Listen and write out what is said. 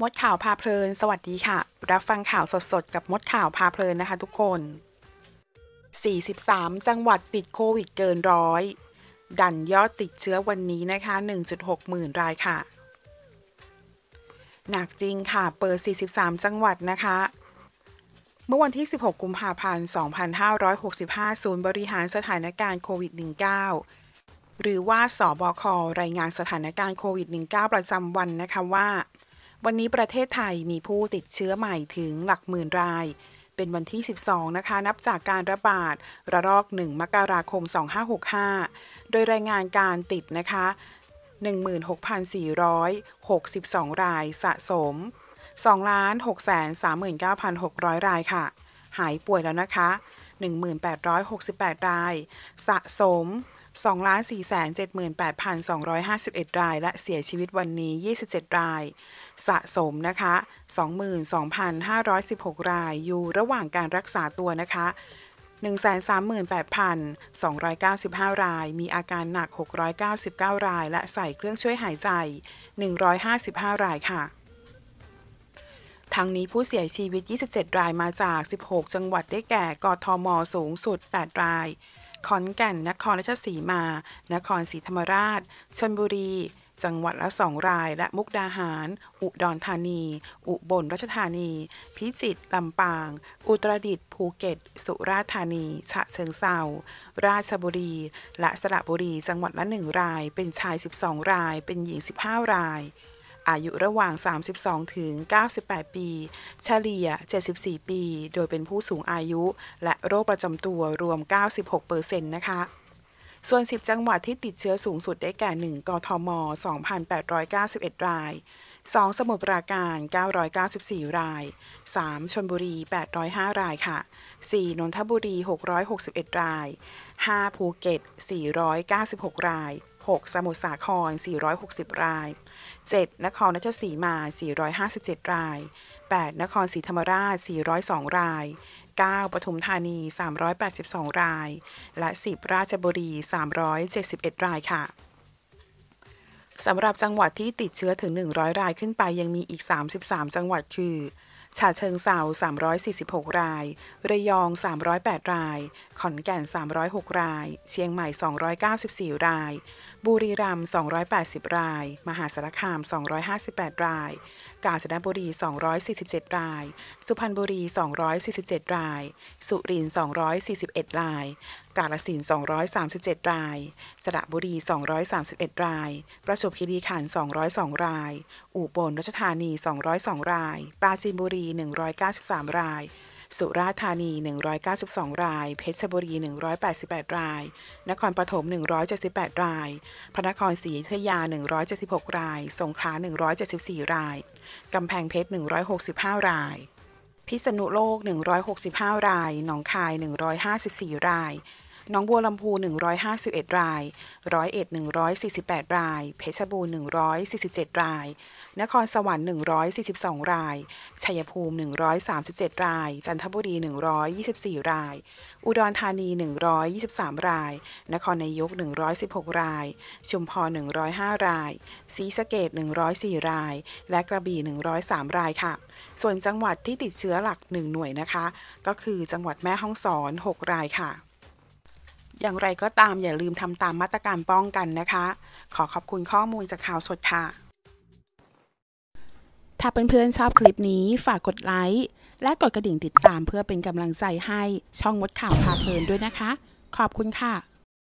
มดข่าว พาเพลิน สวัสดีค่ะ รับฟังข่าวสดๆ กับมดข่าวพาเพลินนะคะทุกคน 43จังหวัดติดโควิดเกินร้อยดันยอดติดเชื้อวันนี้นะคะ 1.6หมื่นรายค่ะหนักจริงค่ะเปิด 43 จังหวัดนะคะ เมื่อวันที่ 16 กุมภาพันธ์2565ศูนย์บริหารสถานการณ์โควิด -19 หรือว่าสอบครายงานสถานการณ์โควิด -19 ประจำวันนะคะว่าวันนี้ประเทศไทยมีผู้ติดเชื้อใหม่ถึงหลักหมื่นราย เป็นวันที่ 12 นะคะ นับจากการระบาด ระลอก1มกราคม 2565 โดยรายงานการติดนะคะ 16,462 รายสะสม 2,639,600 รายค่ะ หายป่วยแล้วนะคะ 1,868 รายสะสม2,478,251 ราย และเสียชีวิตวันนี้ 27 ราย สะสมนะคะ 22,516 ราย อยู่ระหว่างการรักษาตัวนะคะ 138,295 ราย มีอาการหนัก 699 ราย และใส่เครื่องช่วยหายใจ 155 รายค่ะ ทั้งนี้ผู้เสียชีวิต 27 รายมาจาก 16 จังหวัดได้แก่ กทม สูงสุด 8 รายขอนแก่นนครราชสีมา นครศรีธรรมราชชลบุรี จังหวัดละสองราย และมุกดาหาร อุดรธานี อุบลราชธานี พิจิตรลำปางอุตรดิตถ์ภูเก็ต สุราษฎร์ธานี ฉะเชิงเซาราชบุรี และสระบุรีจังหวัดละหนึ่งรายเป็นชาย 12 ราย เป็นหญิง 15 รายอายุระหว่าง 32 ถึง 98 ปี เฉลี่ย 74 ปี โดยเป็นผู้สูงอายุและโรคประจำตัวรวม 96%เซนะคะ ส่วน 10 จังหวัดที่ติดเชื้อสูงสุดได้แก่ 1 กทม 2,891 ราย 2 สมุทรปราการ 994 ราย 3 ชนบุรี 805 รายค่ะ 4 นนทบุรี 661 ราย 5 ภูเก็ต 496 ราย6สมุทรสาคร 460 ราย 7 นครราชสีมา 457 ราย 8 นครศรีธรรมราช 402 ราย 9 ปทุมธานี 382 ราย และ 10 ราชบุรี 371 รายค่ะ สำหรับจังหวัดที่ติดเชื้อถึง 100 รายขึ้นไปยังมีอีก 33 จังหวัดคือฉะเชิงเซา346ราย ระยอง 308ราย ขอนแก่น 306ราย เชียงใหม่ 294ราย บุรีรัมย์280ราย มหาสารคาม 258รายกาญจนบุรี247 ราย สุพรรณบุรี247 ราย สุรินทร์241 ราย กาฬสินธุ์237 รายสระบุรี 231ราย ประจวบคีรีขันธ์202 ราย อุบลราชธานี 202 ราย ปราจีนบุรี 193 ราย สุราษฎร์ธานี 192 ราย เพชรบุรี 188 ราย นครปฐม178 ราย พระนครศรีอยุธยา 176 ราย สงขลา174 รายกำแพงเพชร 165ราย พิษณุโลก 165ราย หนองคาย 154รายน้องบัวลำพู 151 ราย ร้อยเอ็ด 148ราย เพชรบูรณ์147 ราย นครสวรรค์ 142 ราย ชัยภูมิ 137 ราย จันทบุรี 124 ราย อุดรธานี 123 ราย นครนายก116 ราย ชุมพร105 ราย ศรีสะเกด104 ราย และกระบี่103 รายค่ะ ส่วนจังหวัดที่ติดเชื้อหลัก 1 หน่วยนะคะ ก็คือจังหวัดแม่ฮ่องสอน 6 รายค่ะอย่างไรก็ตามอย่าลืมทำตามมาตรการป้องกันนะคะ ขอขอบคุณข้อมูลจากข่าวสดค่ะ ถ้าเพื่อนๆชอบคลิปนี้ฝากกดไลค์ และกดกระดิ่งติดตามเพื่อเป็นกำลังใจให้ช่องมดข่าวพาเพลินด้วยนะคะ ขอบคุณค่ะ